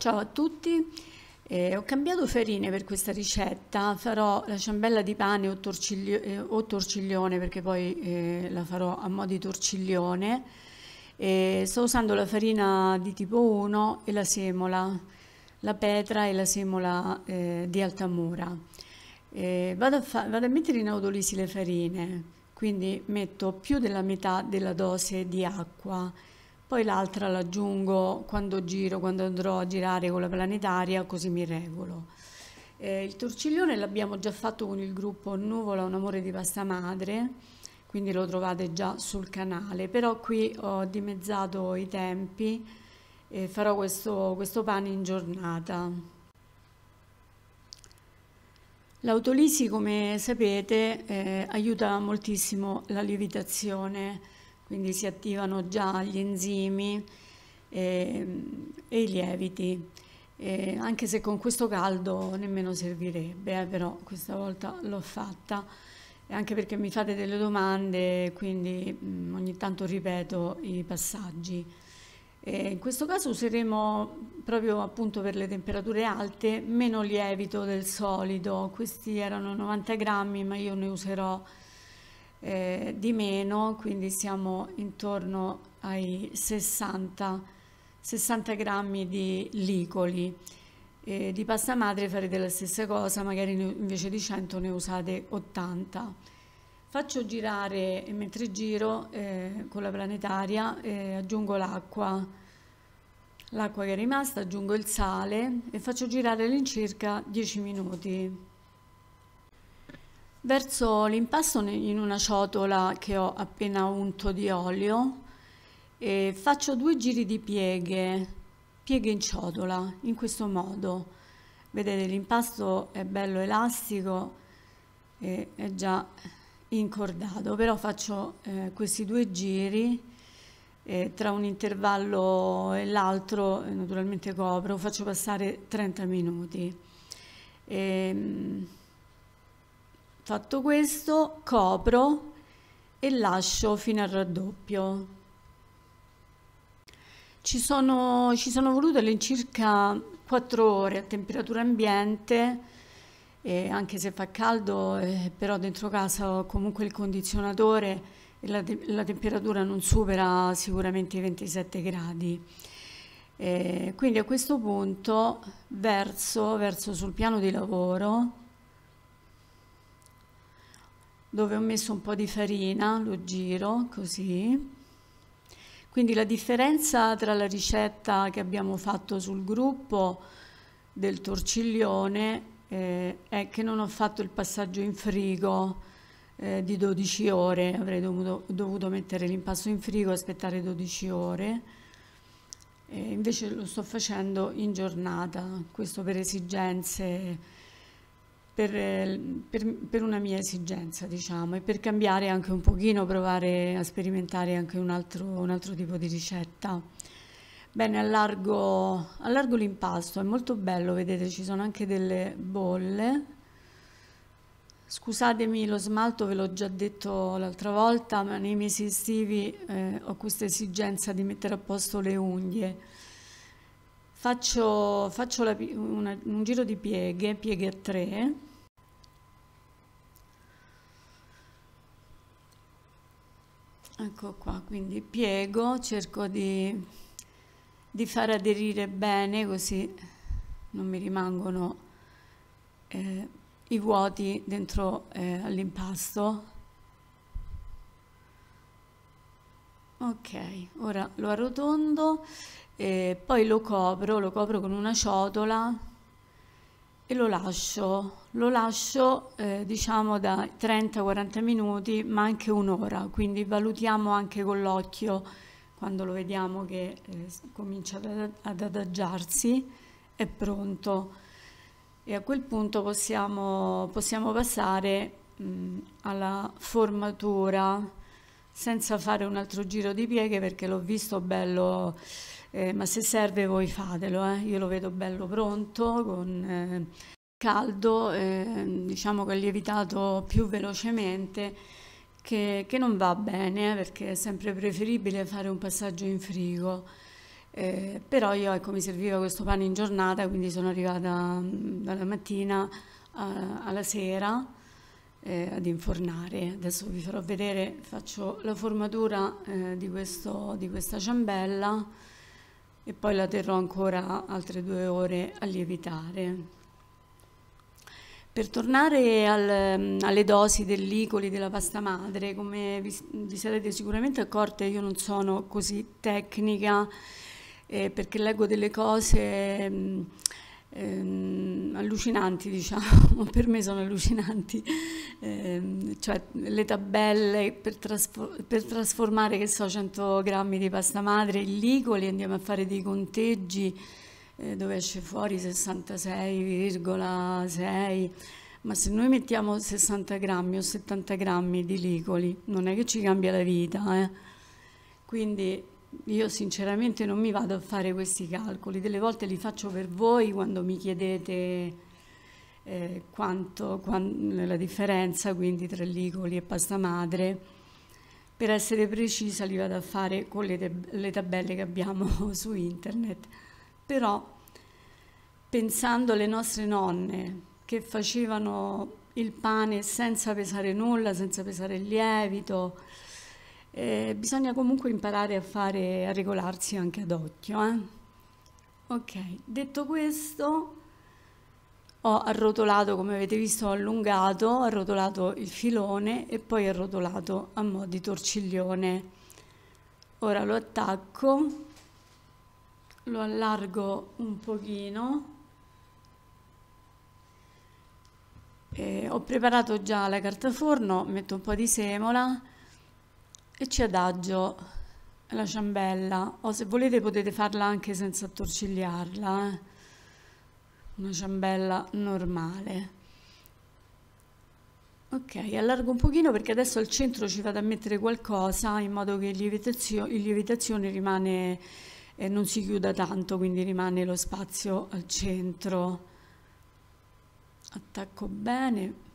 Ciao a tutti, eh, ho cambiato farine per questa ricetta, farò la ciambella di pane o, torciglio, eh, o torciglione perché poi eh, la farò a mo' di torciglione. sto usando la farina di tipo 1 e la semola, la petra e la semola eh, di Altamura. Eh, vado a, vado, a mettere in autolisi le farine, quindi metto più della metà della dose di acqua poi l'altra l'aggiungo quando giro, quando andrò a girare con la planetaria, così mi regolo. Eh, il torciglione l'abbiamo già fatto con il gruppo Nuvola un amore di pasta madre, quindi lo trovate già sul canale, però qui ho dimezzato i tempi e farò questo, questo pane in giornata. L'autolisi, come sapete, eh, aiuta moltissimo la lievitazione quindi si attivano già gli enzimi e, ehm, e i lieviti. E eh, anche se con questo caldo nemmeno servirebbe, eh, però questa volta l'ho fatta e anche perché mi fate delle domande, quindi mh, mm, ogni tanto ripeto i passaggi. E in questo caso useremo proprio appunto per le temperature alte meno lievito del solito questi erano 90 grammi ma io ne userò eh, di meno, quindi siamo intorno ai 60, 60 grammi di licoli. Eh, di pasta madre farete la stessa cosa, magari invece di 100 ne usate 80. Faccio girare mentre giro eh, con la planetaria eh, aggiungo l'acqua, l'acqua che è rimasta, aggiungo il sale e faccio girare all'incirca 10 minuti. Verso l'impasto in una ciotola che ho appena unto di olio e faccio due giri di pieghe, pieghe in ciotola, in questo modo. Vedete l'impasto è bello elastico e è già incordato, però faccio eh, questi due giri e tra un intervallo e l'altro eh, naturalmente copro, faccio passare 30 minuti. E, ehm, Fatto questo, copro e lascio fino al raddoppio. Ci sono, ci sono volute all'incirca 4 ore a temperatura ambiente, anche se fa caldo, eh, però dentro casa ho comunque il condizionatore e la, te la temperatura non supera sicuramente i 27 gradi. Eh, quindi a questo punto verso, verso sul piano di lavoro dove ho messo un po' di farina, lo giro così. Quindi la differenza tra la ricetta che abbiamo fatto sul gruppo del torciglione eh, è che non ho fatto il passaggio in frigo eh, di 12 ore, avrei dovuto, dovuto mettere l'impasto in frigo e aspettare 12 ore, eh, invece lo sto facendo in giornata, questo per esigenze per, eh, per, per, una mia esigenza, diciamo, e per cambiare anche un pochino, provare a sperimentare anche un altro, un altro tipo di ricetta. Bene, allargo, allargo l'impasto, è molto bello, vedete, ci sono anche delle bolle. Scusatemi lo smalto, ve l'ho già detto l'altra volta, ma nei mesi estivi eh, ho questa esigenza di mettere a posto le unghie. Faccio, faccio la, una, un giro di pieghe, pieghe a tre, Ecco qua, quindi piego, cerco di, di far aderire bene così non mi rimangono eh, i vuoti dentro eh, all'impasto. Ok, ora lo arrotondo e eh, poi lo copro, lo copro con una ciotola e lo lascio, lo lascio eh, diciamo da 30-40 minuti ma anche un'ora, quindi valutiamo anche con l'occhio quando lo vediamo che eh, comincia ad, adagiarsi, è pronto e a quel punto possiamo, possiamo passare mh, alla formatura senza fare un altro giro di pieghe perché l'ho visto bello eh, ma se serve voi fatelo, eh. io lo vedo bello pronto, con, eh, caldo, ehm, diciamo che è lievitato più velocemente, che, che, non va bene eh, perché è sempre preferibile fare un passaggio in frigo. Eh, però io ecco, mi serviva questo pane in giornata, quindi sono arrivata mm, dalla mattina a, alla sera eh, ad infornare. Adesso vi farò vedere, faccio la formatura eh, di, questo, di questa ciambella e poi la terrò ancora altre due ore a lievitare. Per tornare al, mm, alle dosi dell'icoli della pasta madre, come vi, vi, sarete sicuramente accorte, io non sono così tecnica eh, perché leggo delle cose... Mh, mm, ehm, allucinanti, diciamo, per me sono allucinanti, eh, cioè le tabelle per, trasfor per, trasformare, che so, 100 grammi di pasta madre in licoli, andiamo a fare dei conteggi eh, dove esce fuori 66,6, ma se noi mettiamo 60 grammi o 70 grammi di licoli, non è che ci cambia la vita, eh? Quindi io sinceramente non mi vado a fare questi calcoli, delle volte li faccio per voi quando mi chiedete eh, quanto, quando, la differenza quindi tra licoli e pasta madre. Per essere precisa li vado a fare con le, le tabelle che abbiamo su internet, però pensando alle nostre nonne che facevano il pane senza pesare nulla, senza pesare il lievito, eh, bisogna comunque imparare a, fare, a regolarsi anche ad occhio. Eh? Ok, detto questo, ho arrotolato, come avete visto, ho allungato, ho arrotolato il filone e poi arrotolato a mo' di torciglione. Ora lo attacco, lo allargo un pochino. E ho preparato già la carta forno, metto un po' di semola e ci adagio la ciambella o se volete potete farla anche senza attorcigliarla eh? una ciambella normale ok allargo un pochino perché adesso al centro ci vado a mettere qualcosa in modo che il lievitazione, rimane eh, non si chiuda tanto quindi rimane lo spazio al centro attacco bene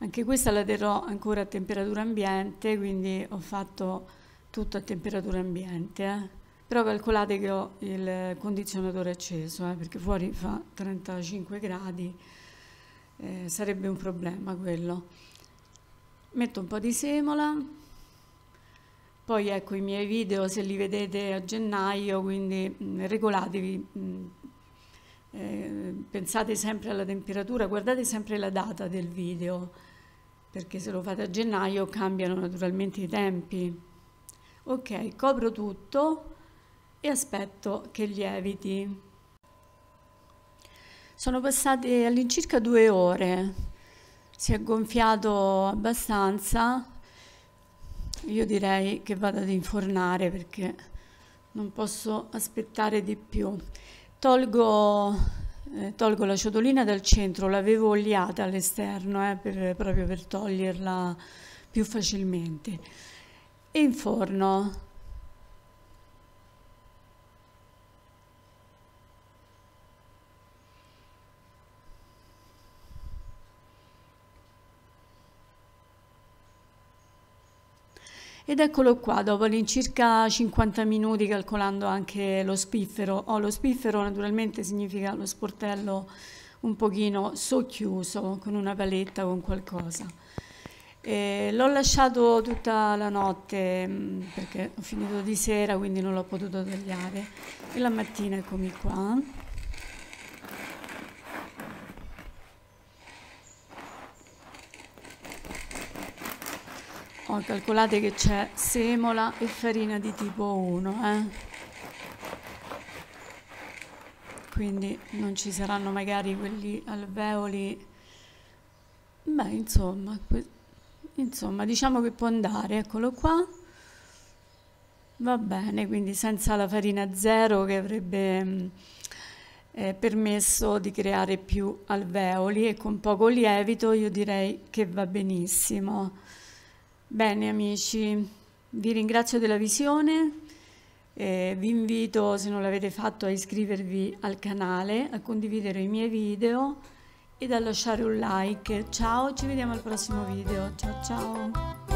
anche questa la terrò ancora a temperatura ambiente, quindi ho fatto tutto a temperatura ambiente. Eh. Però calcolate che ho il condizionatore acceso, eh, perché fuori fa 35 gradi, eh, sarebbe un problema quello. Metto un po' di semola, poi ecco i miei video se li vedete a gennaio, quindi mh, mm, regolatevi, mh, mm, eh, pensate sempre alla temperatura, guardate sempre la data del video perché se lo fate a gennaio cambiano naturalmente i tempi. Ok, copro tutto e aspetto che lieviti. Sono passate all'incirca due ore, si è gonfiato abbastanza, io direi che vado ad infornare perché non posso aspettare di più. Tolgo eh, tolgo la ciotolina dal centro, l'avevo oliata all'esterno eh, per, proprio per toglierla più facilmente e in forno Ed eccolo qua, dopo all'incirca 50 minuti calcolando anche lo spiffero. Oh, lo spiffero naturalmente significa lo sportello un pochino socchiuso con una paletta, con qualcosa. l'ho lasciato tutta la notte mm, perché ho finito di sera, quindi non l'ho potuto tagliare. E la mattina eccomi qua. Oh, calcolate che c'è semola e farina di tipo 1, eh? quindi non ci saranno magari quegli alveoli. Beh, insomma, insomma, diciamo che può andare, eccolo qua. Va bene, quindi senza la farina zero che avrebbe mm, eh, permesso di creare più alveoli e con poco lievito io direi che va benissimo. Bene amici, vi ringrazio della visione, eh, vi invito se non l'avete fatto a iscrivervi al canale, a condividere i miei video e a lasciare un like. Ciao, ci vediamo al prossimo video. Ciao ciao!